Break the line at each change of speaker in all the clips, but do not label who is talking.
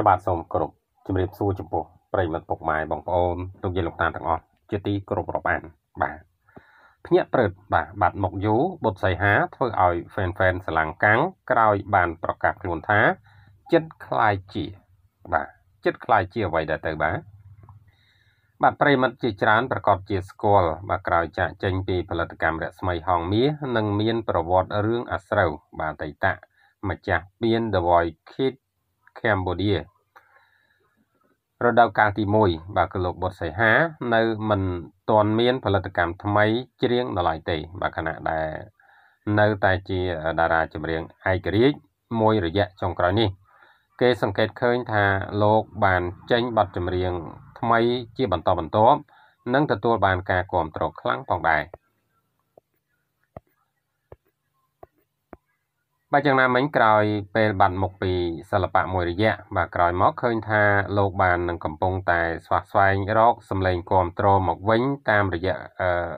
សបាទសូមគោរពជំរាបសួរចំពោះប្រិយមិត្តពុកម៉ែបងប្អូនទុកយាយលោកតាទាំងអស់ជាទីគោរពរាប់អានបាទភ្នាក់ព្រឹត្តបាទបាត់មកយូបុតសៃហា ធ្វើឲ្យ fan fan សឡាំងកាំងក្រោយបានប្រកាសខ្លួនថាចិត្តคลายជាបាទចិត្តคลายជាអ្វីដែរទៅបាទបាទប្រិមិត្តជាច្រើនប្រកបជាស្គាល់បាទក្រោយចាក់ចេញពីផលិតកម្មរស្មីហងមាសនិងមានប្រវត្តិរឿងអាស្រូវ បាទតៃតៈម្ចាស់ពៀន The Voice Kid កម្ពុជារដូវកាលទី1បាទគឺលោកបុតសីហានៅ មិនទាន់មានផលិតកម្មថ្មីច្រៀងដល់ឡើយទេបាទខណៈដែលនៅតែជាតារាចម្រៀងឯករាជ្យមួយ រយៈចុងក្រោយនេះ គេសង្កេតឃើញថា លោក បានចេញបទចម្រៀង ថ្មីជាបន្តបន្ទាប់និងទទួលបានការគាំទ្រខ្លាំងផងដែរ។បាទយ៉ាងណាមិញក្រោយពេលបាត់មុខពីសិល្បៈមួយរយៈបាទក្រោយមកឃើញថាលោកបាននឹងកំពុងតែស្វះស្វែងរក សម្លេងគ្រប់គ្រងមកវិញតាមរយៈអឺ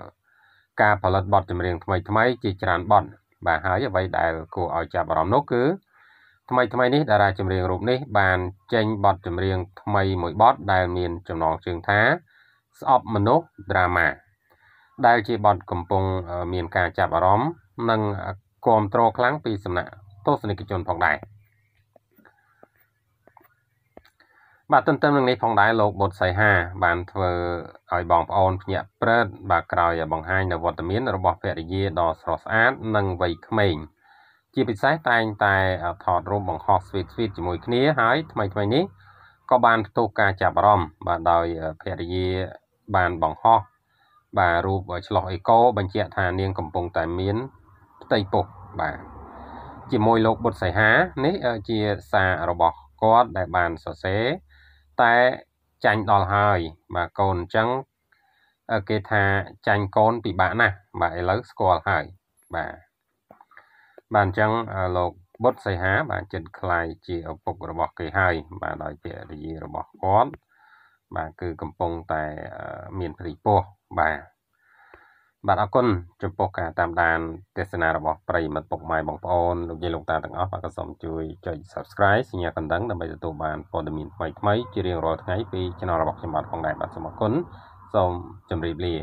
ការផលិតបទចម្រៀងថ្មីថ្មីជាច្រើនបទបាទហើយអ្វីដែលគួរឲ្យចាប់អារម្មណ៍នោះគឺថ្មីថ្មីនេះតារាចម្រៀងរូបនេះបាន ចេញបទចម្រៀងថ្មី មួយបទដែលមានចំណងជើងថាស្អប់មនុស្ស drama ដែលជាបទកំពុងមានការចាប់អារម្មណ៍និងគ្រប់គ្រងខ្លាំងពីសំណាក់ទស្សនិកជនផងដែរបាទទន្ទឹមនឹងនេះផងដែរលោកបុតសៃហា បានធ្វើឲ្យបងប្អូនភ្ញាក់ព្រឹតបាទក្រោយបង្ហាញនៅវត្តមានរបស់ភរិយាដ៏ស្រស់ស្អាតនិងវ័យក្មេងជាពិសេសតែងតែថតរូបបង្ហោះស្វីតស្វីតជាមួយគ្នាហើយថ្មីថ្មីនេះក៏បានផ្ទុះការចាប់អារម្មណ៍បាទដោយភរិយាបានបង្ហោះបាទរូបឆ្លោះអេកូបញ្ជាក់ថានាងកំពុងតែមានតីពុទ្ធបាទជាមួយលោកបុត្រសៃហានេះជាសាររបស់គាត់ដែលបានសរសេរតែចាញ់ដល់ហើយបាទកូនអញ្ចឹងគេថាចាញ់កូនពិបាកណាស់បាទឥឡូវស្គាល់ហើយបាទបាទអញ្ចឹងលោកបុត្រសីហាបាទចិត្តខ្លាយជាឪពុករបស់គេហើយបាទដោយភរិយារបស់គាត់បាទគឺកំពុងតែមានព្រីពោះបាទបាទអរគុណចំពោះការតាមដានទស្សនារបស់ប្រិមិត្តពុកម៉ែបងប្អូនលោកយាយលោកតាទាំងអស់បាទក៏សូមជួយចុច Subscribe សញ្ញាកណ្ដឹងដើម្បីទទួលបានព័ត៌មានថ្មីៗជារៀងរាល់ថ្ងៃពី Channel របស់ខ្ញុំបាទផងដែរបាទសូមអរគុណសូមជម្រាបលា